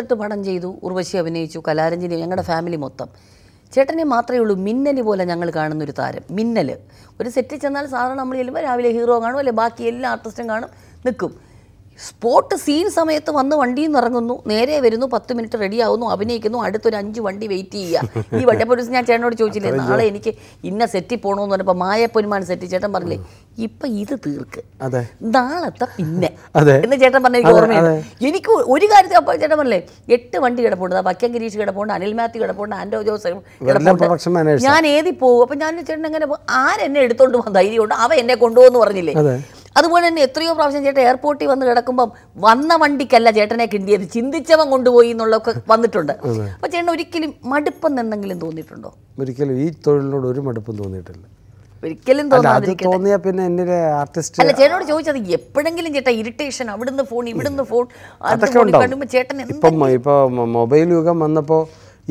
അറുപത്തെട്ട് പടം ചെയ്തു ഉർവശി അഭിനയിച്ചു കലാരഞ്ജിനി ഞങ്ങളുടെ ഫാമിലി മൊത്തം ചേട്ടനെ മാത്രമേ ഉള്ളൂ മിന്നൽ പോലെ ഞങ്ങൾ കാണുന്ന ഒരു താരം മിന്നൽ ഒരു സെറ്റിൽ ചെന്നാൽ സാധാരണ നമ്മൾ ചെല്ലുമ്പോൾ രാവിലെ ഹീറോ കാണും അല്ലെ ബാക്കി എല്ലാ ആർട്ടിസ്റ്റും കാണും നിൽക്കും സ്പോട്ട് സീൻ സമയത്ത് വന്ന് വണ്ടിയിൽ നിന്ന് ഇറങ്ങുന്നു നേരെ വരുന്നു പത്ത് മിനിറ്റ് റെഡി ആവുന്നു അഭിനയിക്കുന്നു അടുത്തൊരു അഞ്ച് വണ്ടി വെയിറ്റ് ചെയ്യുക ഈ വണ്ടി പോലീസ് ഞാൻ ചേട്ടനോട് ചോദിച്ചില്ലേ നാളെ എനിക്ക് ഇന്ന സെറ്റിൽ പോകണമെന്ന് പറഞ്ഞപ്പോൾ മായപ്പൊരുമാൻ സെറ്റ് ചേട്ടൻ പറഞ്ഞില്ലേ ഇപ്പൊ ഇത് തീർക്ക് നാളത്തെ പിന്നെ എന്ന് ചേട്ടൻ പറഞ്ഞ എനിക്ക് ഓർമ്മയാണ് എനിക്ക് ഒരു കാര്യത്തിൽ അപ്പോൾ ചേട്ടൻ പറഞ്ഞില്ലേ എട്ട് വണ്ടി കിടപ്പുണ്ട് വക്കം ഗിരീഷ് കിടപ്പുണ്ട് അനിൽ മാത്യു കിടപ്പുണ്ട് ആൻഡോ ജോസഫ് കിടപ്പുണ്ട് ഞാൻ ഏതി പോകും അപ്പൊ ഞാൻ ചേട്ടൻ എങ്ങനെ ആരെന്നെ എടുത്തോണ്ട് ധൈര്യമുണ്ട് അവ എന്നെ കൊണ്ടുപോകുന്നു പറഞ്ഞില്ലേ അതുപോലെ തന്നെ എത്രയോ പ്രാവശ്യം ചേട്ടൻ എയർപോർട്ടിൽ വന്ന് കിടക്കുമ്പം വന്ന വണ്ടിക്കല്ല ചേട്ടനെ കിണ്ടിയത് ചിന്തിച്ചവൻ കൊണ്ടുപോയി എന്നുള്ളൊക്കെ വന്നിട്ടുണ്ട് അപ്പോൾ ചേട്ടൻ ഒരിക്കലും മടുപ്പം എന്തെങ്കിലും തോന്നിയിട്ടുണ്ടോ ഒരിക്കലും ഈ തൊഴിലിനോട് ഒരു മടുപ്പും തോന്നിയിട്ടില്ല ഒരിക്കലും തോന്നിയ പിന്നെ എന്നെ ആർട്ടിസ്റ്റ് അല്ല ചേട്ടനോട് ചോദിച്ചത് എപ്പോഴെങ്കിലും ചേട്ടാ ഇറിറ്റേഷൻ അവിടുന്ന് ഫോൺ ഇവിടുന്ന് ഫോൺ അതൊക്കെ ചേട്ടൻ ഇപ്പം ഇപ്പോൾ മൊബൈൽ യുഗം വന്നപ്പോൾ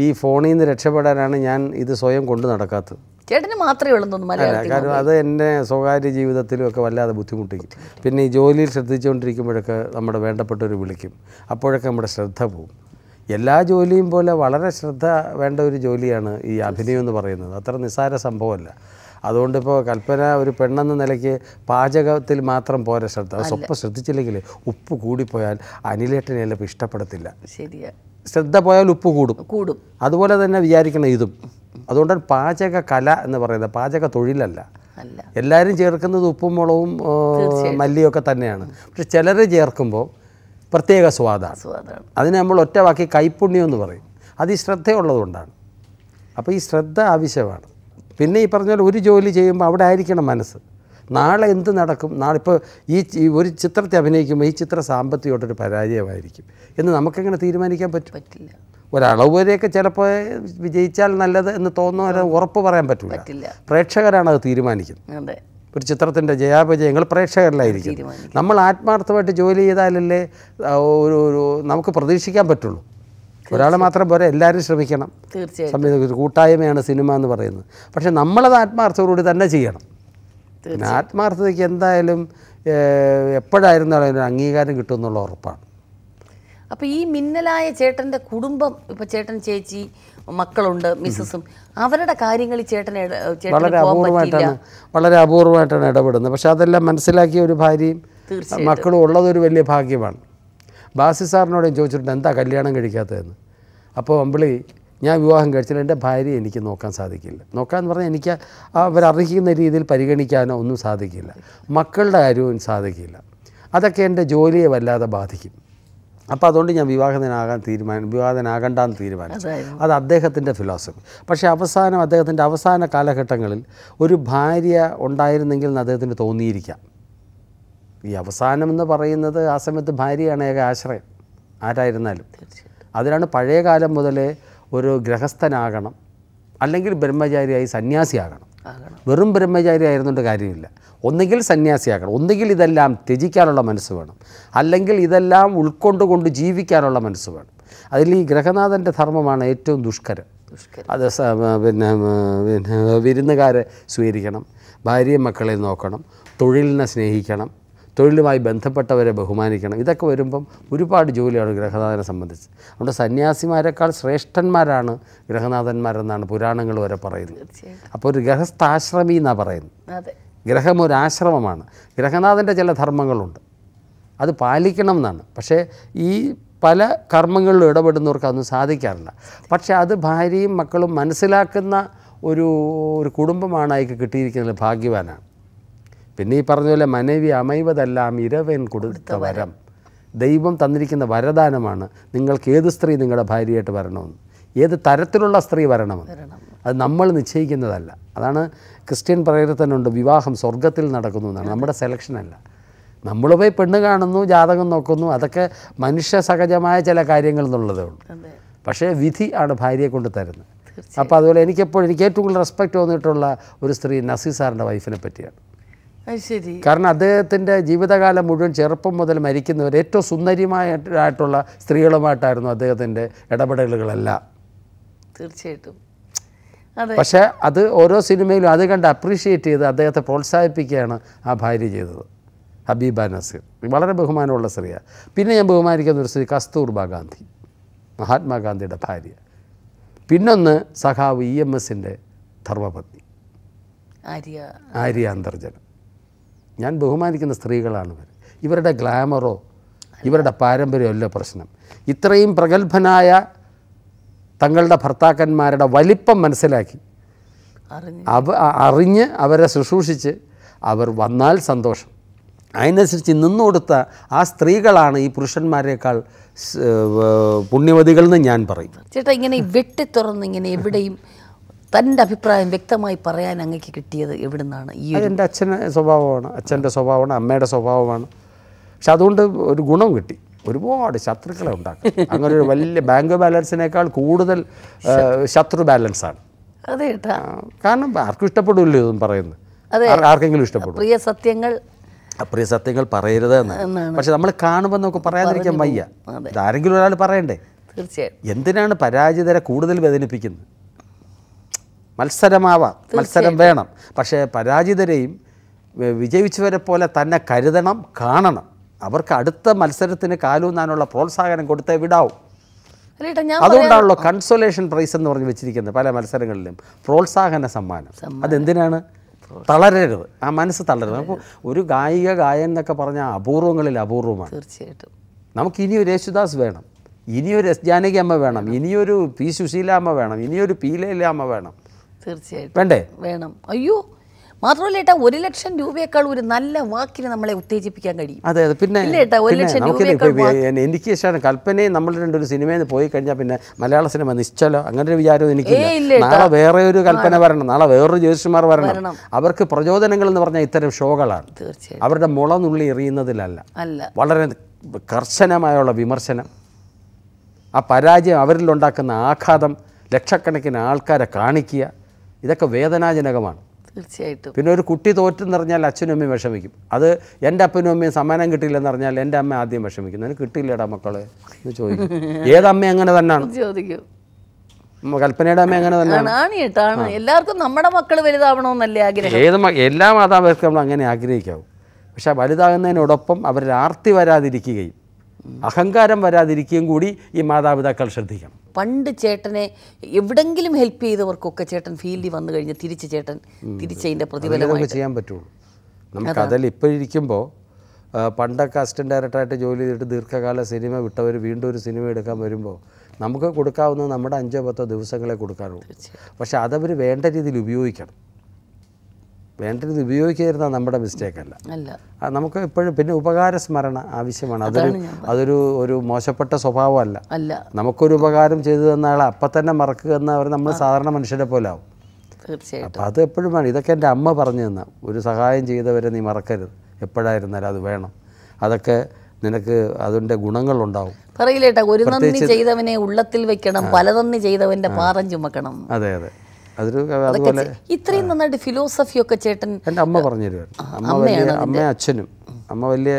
ഈ ഫോണിൽ നിന്ന് രക്ഷപ്പെടാനാണ് ഞാൻ ഇത് സ്വയം കൊണ്ടു നടക്കാത്തത് ചേട്ടന് മാത്രമേ ഉള്ളൂ തോന്നുന്നു അത് എൻ്റെ സ്വകാര്യ ജീവിതത്തിലും ഒക്കെ വല്ലാതെ ബുദ്ധിമുട്ടിക്കും പിന്നെ ഈ ജോലിയിൽ ശ്രദ്ധിച്ചുകൊണ്ടിരിക്കുമ്പോഴൊക്കെ നമ്മുടെ വേണ്ടപ്പെട്ടവർ വിളിക്കും അപ്പോഴൊക്കെ നമ്മുടെ ശ്രദ്ധ പോകും എല്ലാ ജോലിയും പോലെ വളരെ ശ്രദ്ധ വേണ്ട ഒരു ജോലിയാണ് ഈ അഭിനയം എന്ന് പറയുന്നത് അത്ര നിസ്സാര സംഭവമല്ല അതുകൊണ്ട് കൽപ്പന ഒരു പെണ്ണെന്ന നിലയ്ക്ക് പാചകത്തിൽ മാത്രം പോരെ ശ്രദ്ധ സ്വപ്പം ശ്രദ്ധിച്ചില്ലെങ്കിൽ ഉപ്പ് കൂടിപ്പോയാൽ അനിലേട്ടനെ എല്ലാം ഇഷ്ടപ്പെടത്തില്ല ശരിയാ ശ്രദ്ധ പോയാൽ ഉപ്പ് കൂടും കൂടും അതുപോലെ തന്നെ വിചാരിക്കണം ഇതും അതുകൊണ്ടാണ് പാചക കല എന്ന് പറയുന്നത് പാചക തൊഴിലല്ല എല്ലാവരും ചേർക്കുന്നത് ഉപ്പും മുളകും മല്ലിയൊക്കെ തന്നെയാണ് പക്ഷെ ചിലർ ചേർക്കുമ്പോൾ പ്രത്യേക സ്വാദാണ് അതിനെ നമ്മൾ ഒറ്റവാക്കി കൈപ്പുണ്യം എന്ന് പറയും അത് ഈ ശ്രദ്ധയുള്ളതുകൊണ്ടാണ് അപ്പോൾ ഈ ശ്രദ്ധ ആവശ്യമാണ് പിന്നെ ഈ പറഞ്ഞാൽ ഒരു ജോലി ചെയ്യുമ്പോൾ അവിടെ ആയിരിക്കണം മനസ്സ് നാളെ എന്ത് നടക്കും നാളെ ഇപ്പോൾ ഈ ഒരു ചിത്രത്തെ അഭിനയിക്കുമ്പോൾ ഈ ചിത്ര സാമ്പത്തികമായിട്ടൊരു പരാജയമായിരിക്കും എന്ന് നമുക്കെങ്ങനെ തീരുമാനിക്കാൻ പറ്റും പറ്റില്ല ഒരളവ് വരെയൊക്കെ ചിലപ്പോൾ വിജയിച്ചാൽ നല്ലത് എന്ന് തോന്നുന്ന ഉറപ്പ് പറയാൻ പറ്റില്ല പ്രേക്ഷകരാണ് അത് തീരുമാനിക്കുന്നത് ഒരു ചിത്രത്തിൻ്റെ ജയാപജയങ്ങൾ പ്രേക്ഷകരിലായിരിക്കും നമ്മൾ ആത്മാർത്ഥമായിട്ട് ജോലി ചെയ്താലല്ലേ ഒരു ഒരു നമുക്ക് പ്രതീക്ഷിക്കാൻ പറ്റുള്ളൂ ഒരാൾ മാത്രം പോരെ എല്ലാവരും ശ്രമിക്കണം തീർച്ചയായും കൂട്ടായ്മയാണ് സിനിമ എന്ന് പറയുന്നത് പക്ഷേ നമ്മളത് ആത്മാർത്ഥത്തോടുകൂടി തന്നെ ചെയ്യണം പിന്നെ ആത്മാർത്ഥതയ്ക്ക് എന്തായാലും എപ്പോഴായിരുന്നാലും അംഗീകാരം കിട്ടുമെന്നുള്ള ഉറപ്പാണ് അപ്പോൾ ഈ മിന്നലായ ചേട്ടൻ്റെ കുടുംബം ഇപ്പോൾ ചേട്ടൻ ചേച്ചി മക്കളുണ്ട് മിസ്സസും അവരുടെ കാര്യങ്ങളിൽ ചേട്ടൻ വളരെ അപൂർവമായിട്ടാണ് വളരെ അപൂർവമായിട്ടാണ് ഇടപെടുന്നത് പക്ഷേ അതെല്ലാം മനസ്സിലാക്കിയ ഒരു ഭാര്യയും മക്കളും ഉള്ളതൊരു വലിയ ഭാഗ്യമാണ് ബാസി സാറിനോട് ചോദിച്ചിട്ടുണ്ട് എന്താ കല്യാണം കഴിക്കാത്തതെന്ന് അപ്പോൾ അമ്പിളി ഞാൻ വിവാഹം കഴിച്ചിട്ട് എൻ്റെ ഭാര്യ എനിക്ക് നോക്കാൻ സാധിക്കില്ല നോക്കാൻ പറഞ്ഞാൽ എനിക്ക് അവരർഹിക്കുന്ന രീതിയിൽ പരിഗണിക്കാനോ ഒന്നും സാധിക്കില്ല മക്കളുടെ കാര്യവും സാധിക്കില്ല അതൊക്കെ എൻ്റെ ജോലിയെ വല്ലാതെ ബാധിക്കും അപ്പോൾ അതുകൊണ്ട് ഞാൻ വിവാഹിതനാകാൻ തീരുമാനം വിവാഹിതനാകണ്ടെന്ന് തീരുമാനിച്ചു അത് അദ്ദേഹത്തിൻ്റെ ഫിലോസഫി പക്ഷേ അവസാനം അദ്ദേഹത്തിൻ്റെ അവസാന കാലഘട്ടങ്ങളിൽ ഒരു ഭാര്യ ഉണ്ടായിരുന്നെങ്കിൽ എന്ന് അദ്ദേഹത്തിന് തോന്നിയിരിക്കാം ഈ അവസാനം എന്ന് പറയുന്നത് ആ സമയത്ത് ഭാര്യയാണ് ഏക ആശ്രയം ആരായിരുന്നാലും അതിനാണ് പഴയ കാലം മുതലേ ഒരു ഗ്രഹസ്ഥനാകണം അല്ലെങ്കിൽ ബ്രഹ്മചാരിയായി സന്യാസിയാകണം വെറും ബ്രഹ്മചാരി ആയിരുന്നുകൊണ്ട് കാര്യമില്ല ഒന്നുകിൽ സന്യാസിയാക്കണം ഒന്നുകിൽ ഇതെല്ലാം ത്യജിക്കാനുള്ള മനസ്സ് വേണം അല്ലെങ്കിൽ ഇതെല്ലാം ഉൾക്കൊണ്ടുകൊണ്ട് ജീവിക്കാനുള്ള മനസ്സ് വേണം അതിൽ ഈ ഗ്രഹനാഥൻ്റെ ധർമ്മമാണ് ഏറ്റവും ദുഷ്കരം അത് പിന്നെ പിന്നെ വിരുന്നുകാരെ സ്വീകരിക്കണം ഭാര്യയും മക്കളെ നോക്കണം തൊഴിലിനെ സ്നേഹിക്കണം തൊഴിലുമായി ബന്ധപ്പെട്ടവരെ ബഹുമാനിക്കണം ഇതൊക്കെ വരുമ്പം ഒരുപാട് ജോലിയാണ് ഗ്രഹനാഥനെ സംബന്ധിച്ച് അതുകൊണ്ട് സന്യാസിമാരെക്കാൾ ശ്രേഷ്ഠന്മാരാണ് ഗ്രഹനാഥന്മാരെന്നാണ് പുരാണങ്ങൾ വരെ പറയുന്നത് അപ്പോൾ ഒരു ഗ്രഹസ്ഥാശ്രമി എന്നാണ് പറയുന്നത് ഗ്രഹം ഒരു ആശ്രമമാണ് ഗ്രഹനാഥൻ്റെ ചില ധർമ്മങ്ങളുണ്ട് അത് പാലിക്കണം എന്നാണ് പക്ഷേ ഈ പല കർമ്മങ്ങളിലും ഇടപെടുന്നവർക്ക് അതൊന്നും സാധിക്കാറില്ല പക്ഷേ അത് ഭാര്യയും മക്കളും മനസ്സിലാക്കുന്ന ഒരു ഒരു കുടുംബമാണ് അയക്ക് കിട്ടിയിരിക്കുന്നത് ഭാഗ്യവാനാണ് പിന്നെ ഈ പറഞ്ഞ പോലെ മനവി അമൈവതെല്ലാം ഇരവൻ കൊടുത്ത വരം ദൈവം തന്നിരിക്കുന്ന വരദാനമാണ് നിങ്ങൾക്ക് ഏത് സ്ത്രീ നിങ്ങളുടെ ഭാര്യയായിട്ട് വരണമെന്ന് ഏത് തരത്തിലുള്ള സ്ത്രീ വരണമെന്ന് അത് നമ്മൾ നിശ്ചയിക്കുന്നതല്ല അതാണ് ക്രിസ്ത്യൻ പ്രേരത്തനുണ്ട് വിവാഹം സ്വർഗത്തിൽ നടക്കുന്നു എന്നാണ് നമ്മുടെ സെലക്ഷനല്ല നമ്മൾ പോയി പെണ്ണ് കാണുന്നു ജാതകം നോക്കുന്നു അതൊക്കെ മനുഷ്യ സഹജമായ ചില കാര്യങ്ങൾ എന്നുള്ളതേ ഉള്ളൂ പക്ഷേ വിധി ആണ് ഭാര്യയെ കൊണ്ട് തരുന്നത് അപ്പോൾ അതുപോലെ എനിക്കെപ്പോഴും എനിക്ക് ഏറ്റവും കൂടുതൽ റെസ്പെക്റ്റ് തോന്നിയിട്ടുള്ള ഒരു സ്ത്രീ നസീസാറിൻ്റെ വൈഫിനെ പറ്റിയാണ് ശരി കാരണം അദ്ദേഹത്തിൻ്റെ ജീവിതകാലം മുഴുവൻ ചെറുപ്പം മുതൽ മരിക്കുന്നവർ ഏറ്റവും സുന്ദരിമായിട്ടുള്ള സ്ത്രീകളുമായിട്ടായിരുന്നു അദ്ദേഹത്തിൻ്റെ ഇടപെടലുകളെല്ലാം തീർച്ചയായിട്ടും പക്ഷേ അത് ഓരോ സിനിമയിലും അത് കണ്ട് അപ്രീഷിയേറ്റ് ചെയ്ത് അദ്ദേഹത്തെ പ്രോത്സാഹിപ്പിക്കുകയാണ് ആ ഭാര്യ ചെയ്തത് ഹബീബ നസീർ വളരെ ബഹുമാനമുള്ള സ്ത്രീയാണ് പിന്നെ ഞാൻ ബഹുമാനിക്കുന്ന ഒരു സ്ത്രീ കസ്തൂർബ ഗാന്ധി മഹാത്മാഗാന്ധിയുടെ ഭാര്യ പിന്നൊന്ന് സഖാവ് ഇ എം എസിൻ്റെ ധർമ്മപത്നി ആര്യ ആര്യ അന്തർജനം ഞാൻ ബഹുമാനിക്കുന്ന സ്ത്രീകളാണ് ഇവർ ഇവരുടെ ഗ്ലാമറോ ഇവരുടെ പാരമ്പര്യമോ അല്ല പ്രശ്നം ഇത്രയും പ്രഗത്ഭനായ തങ്ങളുടെ ഭർത്താക്കന്മാരുടെ വലിപ്പം മനസ്സിലാക്കി അവ അറിഞ്ഞ് അവരെ ശുശ്രൂഷിച്ച് അവർ വന്നാൽ സന്തോഷം അതിനനുസരിച്ച് നിന്നു കൊടുത്ത ആ സ്ത്രീകളാണ് ഈ പുരുഷന്മാരെക്കാൾ പുണ്യവതികൾ എന്ന് ഞാൻ പറയും ചേട്ടാ ഇങ്ങനെ വെട്ടി തുറന്ന് ഇങ്ങനെ എവിടെയും തൻ്റെ അഭിപ്രായം വ്യക്തമായി പറയാൻ അങ്ങക്ക് കിട്ടിയത് എവിടെ നിന്നാണ് ഈ എൻ്റെ അച്ഛൻ്റെ സ്വഭാവമാണ് അച്ഛൻ്റെ സ്വഭാവമാണ് അമ്മയുടെ സ്വഭാവമാണ് പക്ഷെ അതുകൊണ്ട് ഒരു ഗുണം കിട്ടി ഒരുപാട് ശത്രുക്കളെ ഉണ്ടാക്കും അങ്ങനെ ഒരു വലിയ ബാങ്ക് ബാലൻസിനേക്കാൾ കൂടുതൽ ശത്രു ബാലൻസാണ് അതെ കാരണം ആർക്കും ഇഷ്ടപ്പെടില്ല ഇതൊന്നും പറയുന്നത് ആർക്കെങ്കിലും ഇഷ്ടപ്പെടും പ്രിയ സത്യങ്ങൾ അപ്രിയ സത്യങ്ങൾ പറയരുത് എന്ന് പക്ഷെ നമ്മൾ കാണുമ്പോൾ നമുക്ക് പറയാതിരിക്കാൻ വയ്യ ഇതാരെങ്കിലും ഒരാൾ പറയണ്ടേ തീർച്ചയായും എന്തിനാണ് പരാജിതരെ കൂടുതൽ വേദനിപ്പിക്കുന്നത് മത്സരമാവാം മത്സരം വേണം പക്ഷേ പരാജിതരെയും വിജയിച്ചവരെ പോലെ തന്നെ കരുതണം കാണണം അവർക്ക് അടുത്ത മത്സരത്തിന് കാലൂന്നാനുള്ള പ്രോത്സാഹനം കൊടുത്തേ വിടാവും അതുകൊണ്ടാണല്ലോ കൺസോലേഷൻ പ്രൈസ് എന്ന് പറഞ്ഞ് വെച്ചിരിക്കുന്നത് പല മത്സരങ്ങളിലും പ്രോത്സാഹന സമ്മാനം അതെന്തിനാണ് തളരരുത് ആ മനസ്സ് തളരരുത് അപ്പോൾ ഒരു ഗായിക ഗായൻ എന്നൊക്കെ പറഞ്ഞാൽ അപൂർവങ്ങളിൽ അപൂർവമാണ് തീർച്ചയായിട്ടും നമുക്ക് ഇനിയൊരു യേശുദാസ് വേണം ഇനിയൊരു എസ് ജാനകി അമ്മ വേണം ഇനിയൊരു പി സുശീലാമ്മ വേണം ഇനിയൊരു പി അമ്മ വേണം തീർച്ചയായിട്ടും വേണ്ടേ വേണം അയ്യോ മാത്രമല്ല ഏട്ടാ ഒരു ലക്ഷം രൂപയേക്കാൾ ഒരു നല്ല വാക്കിന് നമ്മളെ ഉത്തേജിപ്പിക്കാൻ കഴിയും അതെ അതെ പിന്നെ എനിക്ക് ഇഷ്ടമാണ് കൽപ്പനയെ നമ്മൾ രണ്ടൊരു സിനിമയിൽ പോയി കഴിഞ്ഞാൽ പിന്നെ മലയാള സിനിമ നിശ്ചലോ അങ്ങനെ ഒരു വിചാരം എനിക്ക് നാളെ വേറെ ഒരു കൽപ്പന വരണം നാളെ വേറൊരു ജ്യോതിഷന്മാർ വരണം അവർക്ക് പ്രചോദനങ്ങൾ എന്ന് പറഞ്ഞാൽ ഇത്തരം ഷോകളാണ് തീർച്ചയായും അവരുടെ മുള നുള്ളി എറിയുന്നതിലല്ല അല്ല വളരെ കർശനമായുള്ള വിമർശനം ആ പരാജയം അവരിലുണ്ടാക്കുന്ന ആഘാതം ലക്ഷക്കണക്കിന് ആൾക്കാരെ കാണിക്കുക ഇതൊക്കെ വേദനാജനകമാണ് തീർച്ചയായിട്ടും പിന്നെ ഒരു കുട്ടി തോറ്റെന്ന് പറഞ്ഞാൽ അച്ഛനും അമ്മയും വിഷമിക്കും അത് എൻ്റെ അപ്പനും അമ്മയും സമ്മാനം കിട്ടിയില്ലെന്ന് പറഞ്ഞാൽ എൻ്റെ അമ്മ ആദ്യം വിഷമിക്കും എനിക്ക് കിട്ടിയില്ലേടാ മക്കളെ എന്ന് ചോദിക്കും ഏതമ്മ അങ്ങനെ തന്നെയാണ് ചോദിക്കും കൽപ്പനയുടെ അമ്മ അങ്ങനെ തന്നെയാണ് എല്ലാവർക്കും നമ്മുടെ മക്കൾ വലുതാവണമെന്നല്ലേ ആഗ്രഹം ഏത് എല്ലാ മാതാപിതാക്കളും അങ്ങനെ ആഗ്രഹിക്കാവും പക്ഷേ വലുതാകുന്നതിനോടൊപ്പം അവരിൽ ആർത്തി വരാതിരിക്കുകയും അഹങ്കാരം വരാതിരിക്കുകയും കൂടി ഈ മാതാപിതാക്കൾ ശ്രദ്ധിക്കണം പണ്ട് ചേട്ടനെ എവിടെങ്കിലും ഹെൽപ്പ് ചെയ്തവർക്കൊക്കെ ചേട്ടൻ ഫീൽഡിൽ വന്നു കഴിഞ്ഞ് തിരിച്ച് ചേട്ടൻ തിരിച്ചതിൻ്റെ പ്രതിഫലം ചെയ്യാൻ പറ്റുള്ളൂ നമുക്ക് അതിൽ ഇപ്പോൾ ഇരിക്കുമ്പോൾ പണ്ടൊക്കെ അസിസ്റ്റൻ്റ് ഡയറക്ടറായിട്ട് ജോലി ചെയ്തിട്ട് ദീർഘകാല സിനിമ വിട്ടവർ വീണ്ടും ഒരു സിനിമ എടുക്കാൻ വരുമ്പോൾ നമുക്ക് കൊടുക്കാവുന്ന നമ്മുടെ അഞ്ചോ പത്തോ ദിവസങ്ങളെ കൊടുക്കാറുള്ളൂ പക്ഷേ അതവർ വേണ്ട രീതിയിൽ ഉപയോഗിക്കണം വേണ്ടത് ഉപയോഗിക്കാതിരുന്ന നമ്മുടെ മിസ്റ്റേക്കല്ല അല്ല നമുക്ക് ഇപ്പോഴും പിന്നെ ഉപകാര സ്മരണ ആവശ്യമാണ് അതൊരു അതൊരു ഒരു മോശപ്പെട്ട സ്വഭാവമല്ല നമുക്കൊരു ഉപകാരം ചെയ്തു തന്ന ആൾ അപ്പം തന്നെ മറക്കുക അവർ നമ്മൾ സാധാരണ മനുഷ്യരെ പോലെ ആവും അപ്പം അത് എപ്പോഴും വേണം ഇതൊക്കെ എൻ്റെ അമ്മ പറഞ്ഞു തന്ന ഒരു സഹായം ചെയ്തവരെ നീ മറക്കരുത് എപ്പോഴായിരുന്നാലും അത് വേണം അതൊക്കെ നിനക്ക് അതിൻ്റെ ഗുണങ്ങളുണ്ടാവും പറയില്ലേട്ടാ ഒരു നന്ദി ചെയ്തവനെ ഉള്ളത്തിൽ വെക്കണം പല നന്ദി ചെയ്തവന്റെ പാറം ചുമക്കണം അതെ അതെ അതുപോലെ ഇത്രയും നന്നായിട്ട് ഫിലോസഫിയൊക്കെ ചേട്ടൻ എൻ്റെ അമ്മ പറഞ്ഞു തരുവാണ് അമ്മ വലിയ അമ്മ അച്ഛനും അമ്മ വലിയ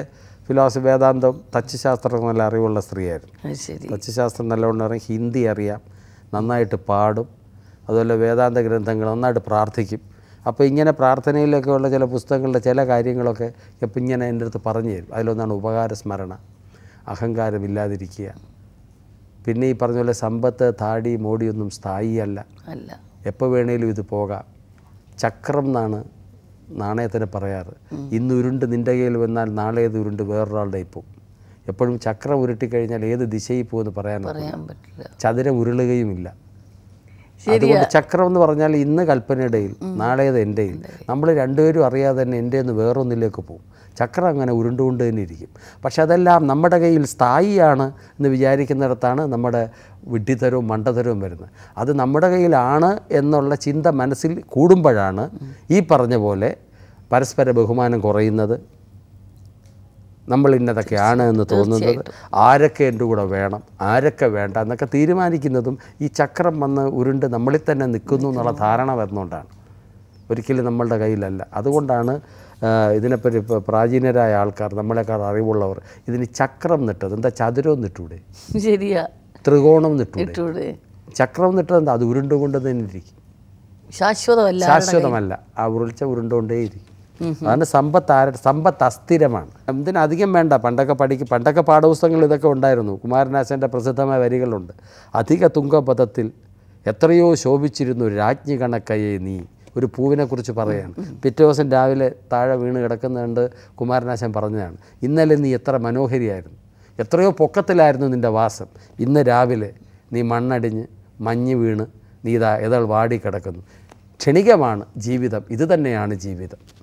ഫിലോസഫി വേദാന്തം തച്ചുശാസ്ത്രം നല്ല അറിവുള്ള സ്ത്രീയായിരുന്നു തച്ചുശാസ്ത്രം നല്ലവണ്ണം അറിയാം ഹിന്ദി അറിയാം നന്നായിട്ട് പാടും അതുപോലെ വേദാന്ത ഗ്രന്ഥങ്ങൾ നന്നായിട്ട് പ്രാർത്ഥിക്കും അപ്പോൾ ഇങ്ങനെ പ്രാർത്ഥനയിലൊക്കെ ഉള്ള ചില പുസ്തകങ്ങളുടെ ചില കാര്യങ്ങളൊക്കെ ഇപ്പം ഇങ്ങനെ എൻ്റെ അടുത്ത് പറഞ്ഞു തരും അതിലൊന്നാണ് സ്മരണ അഹങ്കാരമില്ലാതിരിക്കുക പിന്നെ ഈ പറഞ്ഞ പോലെ സമ്പത്ത് താടി മോടിയൊന്നും സ്ഥായിയല്ല അല്ല എപ്പോൾ വേണേലും ഇത് പോകാം ചക്രം എന്നാണ് നാണയത്തിന് പറയാറ് ഇന്ന് ഉരുണ്ട് നിൻ്റെ കയ്യിൽ വന്നാൽ നാളെ ഏത് ഉരുണ്ട് വേറൊരാളുടെ ഇപ്പം എപ്പോഴും ചക്രം ഉരുട്ടിക്കഴിഞ്ഞാൽ ഏത് ദിശയിൽ പോകുമെന്ന് പറയാൻ പറ്റില്ല ചതുരം ഉരുളുകയുമില്ല അതുകൊണ്ട് ചക്രം എന്ന് പറഞ്ഞാൽ ഇന്ന് കൽപ്പനയുടെയിൽ നാളേത് എൻ്റെയിൽ നമ്മൾ രണ്ടുപേരും അറിയാതെ തന്നെ എൻ്റെ ഒന്ന് വേറൊന്നിലേക്ക് പോകും ചക്രം അങ്ങനെ ഉരുണ്ടുകൊണ്ട് തന്നെ ഇരിക്കും പക്ഷെ അതെല്ലാം നമ്മുടെ കയ്യിൽ സ്ഥായിയാണ് എന്ന് വിചാരിക്കുന്നിടത്താണ് നമ്മുടെ വിഡ്ഢിത്തരവും മണ്ടതരവും വരുന്നത് അത് നമ്മുടെ കയ്യിലാണ് എന്നുള്ള ചിന്ത മനസ്സിൽ കൂടുമ്പോഴാണ് ഈ പറഞ്ഞ പോലെ പരസ്പര ബഹുമാനം കുറയുന്നത് നമ്മൾ ഇന്നതൊക്കെയാണ് എന്ന് തോന്നുന്നത് ആരൊക്കെ എൻ്റെ കൂടെ വേണം ആരൊക്കെ വേണ്ട എന്നൊക്കെ തീരുമാനിക്കുന്നതും ഈ ചക്രം വന്ന് ഉരുണ്ട് നമ്മളിൽ തന്നെ നിൽക്കുന്നു എന്നുള്ള ധാരണ വരുന്നതുകൊണ്ടാണ് ഒരിക്കലും നമ്മളുടെ കയ്യിലല്ല അതുകൊണ്ടാണ് ഇതിനെപ്പറ്റി പ്രാചീനരായ ആൾക്കാർ നമ്മളെക്കാൾ അറിവുള്ളവർ ഇതിന് ചക്രം നിട്ടത് എന്താ ചതുരം നിട്ടൂടെ ശരിയാ ത്രികോണം നിട്ടൂടെ ചക്രം നിട്ടത് എന്താ അത് ഉരുണ്ടുകൊണ്ട് തന്നെ ഇരിക്കും ശാശ്വതമല്ല ശാശ്വതമല്ല ആ ഉരുൾച്ച ഉരുണ്ടുകൊണ്ടേ ഇരിക്കും അതാണ് സമ്പത്ത് ആര സമ്പത്ത് അസ്ഥിരമാണ് എന്തിനധികം വേണ്ട പണ്ടൊക്കെ പഠിക്കും പണ്ടൊക്കെ പാഠപുസ്തകങ്ങൾ ഇതൊക്കെ ഉണ്ടായിരുന്നു കുമാരനാശൻ്റെ പ്രസിദ്ധമായ വരികളുണ്ട് അധിക തുങ്കപഥത്തിൽ എത്രയോ ശോഭിച്ചിരുന്നു രാജ്ഞി കണക്കയെ നീ ഒരു പൂവിനെക്കുറിച്ച് പറയുകയാണ് പിറ്റേ ദിവസം രാവിലെ താഴെ വീണ് കിടക്കുന്നുണ്ട് കുമാരനാശൻ പറഞ്ഞതാണ് ഇന്നലെ നീ എത്ര മനോഹരിയായിരുന്നു എത്രയോ പൊക്കത്തിലായിരുന്നു നിൻ്റെ വാസം ഇന്ന് രാവിലെ നീ മണ്ണടിഞ്ഞ് മഞ്ഞ് വീണ് നീ ഇതാ ഇതൾ വാടി കിടക്കുന്നു ക്ഷണികമാണ് ജീവിതം ഇത് തന്നെയാണ് ജീവിതം